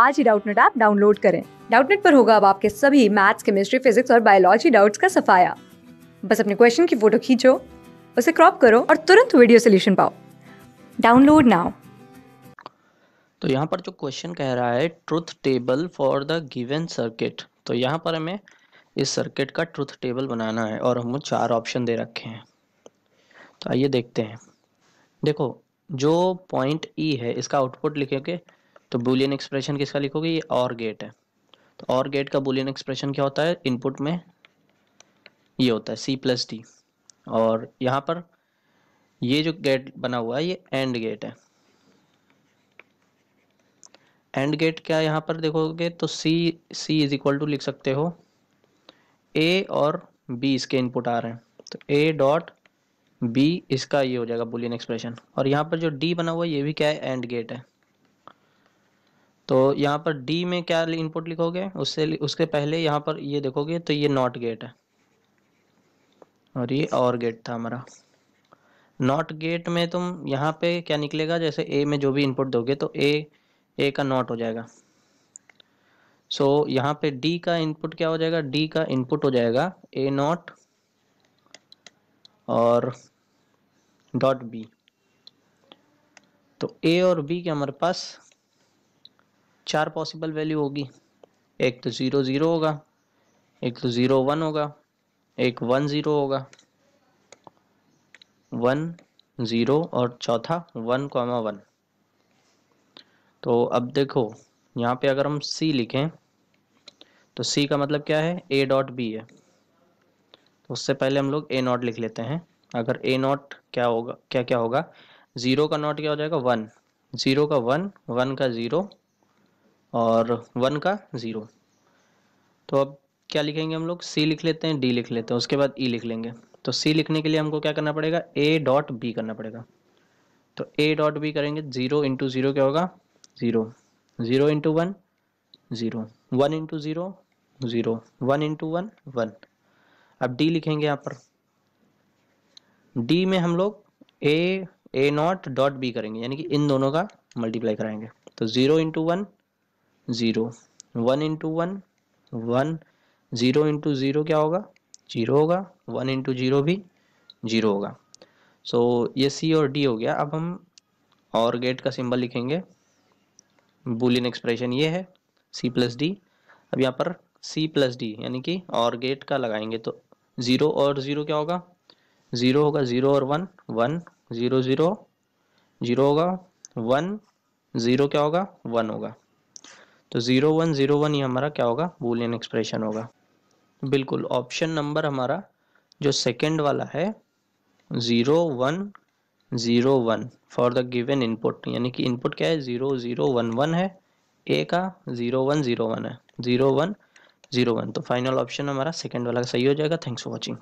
आज ही Doubtnut app download करें डाउटनेट पर होगा अब आपके सभी मैथ्स केमिस्ट्री फिजिक्स और बायोलॉजी डाउट्स का सफाया बस अपने क्वेश्चन की फोटो खींचो उसे क्रॉप करो और तुरंत वीडियो सोल्यूशन पाओ डाउनलोड नाउ तो यहाँ पर जो क्वेश्चन कह रहा है truth table for the given circuit तो यहाँ पर हमें इस सर्किट का ट्रुथ टेबल बनाना है और हमें चार ऑप्शन दे रखे हैं तो आइए देखते हैं देखो जो पॉइंट ई e है इसका आउटपुट लिखेंगे तो बुलियन एक्सप्रेशन किसका लिखोगे ये और गेट है तो और गेट का बुलियन एक्सप्रेशन क्या होता है इनपुट में ये होता है सी प्लस डी और यहाँ पर ये जो गेट बना हुआ है ये एंड गेट है एंड गेट क्या यहाँ पर देखोगे तो C C is equal to लिख सकते हो ए और बी इसके इनपुट आ रहे हैं तो ए डॉट बी इसका ये हो जाएगा बुलियन एक्सप्रेशन और यहाँ पर जो डी बना हुआ है ये भी क्या है एंड गेट है तो यहाँ पर डी में क्या इनपुट लिखोगे उससे उसके पहले यहाँ पर ये देखोगे तो ये नॉट गेट है और ये और गेट था हमारा नॉट गेट में तुम यहाँ पे क्या निकलेगा जैसे ए में जो भी इनपुट दोगे तो ए ए का नॉट हो जाएगा सो so, यहाँ पे डी का इनपुट क्या हो जाएगा डी का इनपुट हो जाएगा ए नॉट और डॉट बी तो ए और बी के हमारे पास चार पॉसिबल वैल्यू होगी एक तो ज़ीरो ज़ीरो होगा एक तो ज़ीरो वन होगा एक वन ज़ीरो होगा वन ज़ीरो और चौथा वन कॉमा वन तो अब देखो यहाँ पे अगर हम सी लिखें तो सी का मतलब क्या है ए डॉट बी है तो उससे पहले हम लोग ए नॉट लिख लेते हैं अगर ए नॉट क्या होगा क्या क्या होगा ज़ीरो का नॉट क्या हो जाएगा वन ज़ीरो का वन वन का ज़ीरो और वन का ज़ीरो तो अब क्या लिखेंगे हम लोग सी लिख लेते हैं डी लिख लेते हैं उसके बाद ई e लिख लेंगे तो सी लिखने के लिए हमको क्या करना पड़ेगा ए डॉट बी करना पड़ेगा तो ए डॉट बी करेंगे ज़ीरो इंटू ज़ीरो क्या होगा zero zero into one zero one into zero zero one into one one अब डी लिखेंगे यहाँ पर डी में हम लोग A A not dot B करेंगे यानी कि इन दोनों का मल्टीप्लाई कराएंगे तो zero into one zero one into one one zero into zero क्या होगा जीरो होगा वन इंटू ज़ीरो भी जीरो होगा सो so, ये सी और डी हो गया अब हम और गेट का सिंबल लिखेंगे बुलियन एक्सप्रेशन ये है सी प्लस डी अब यहाँ पर सी प्लस डी यानी कि और गेट का लगाएंगे तो ज़ीरो और ज़ीरो क्या होगा ज़ीरो होगा ज़ीरो और one one zero zero zero होगा वन ज़ीरो क्या होगा वन होगा तो ज़ीरो वन ज़ीरो वन ये हमारा क्या होगा बूलियन एक्सप्रेशन होगा बिल्कुल ऑप्शन नंबर हमारा जो सेकेंड वाला है zero one zero one for the given input यानी कि इनपुट क्या है ज़ीरो ज़ीरो वन वन है ए का ज़ीरो वन ज़ीरो वन है ज़ीरो वन जीरो वन तो फाइनल ऑप्शन हमारा सेकंड वाला सही हो जाएगा thanks for watching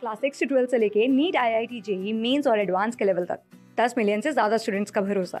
class six से ट्वेल्व से लेके NEET I I T JEE Mains और एडवांस के लेवल तक दस मिलियन से ज़्यादा स्टूडेंट्स का भरोसा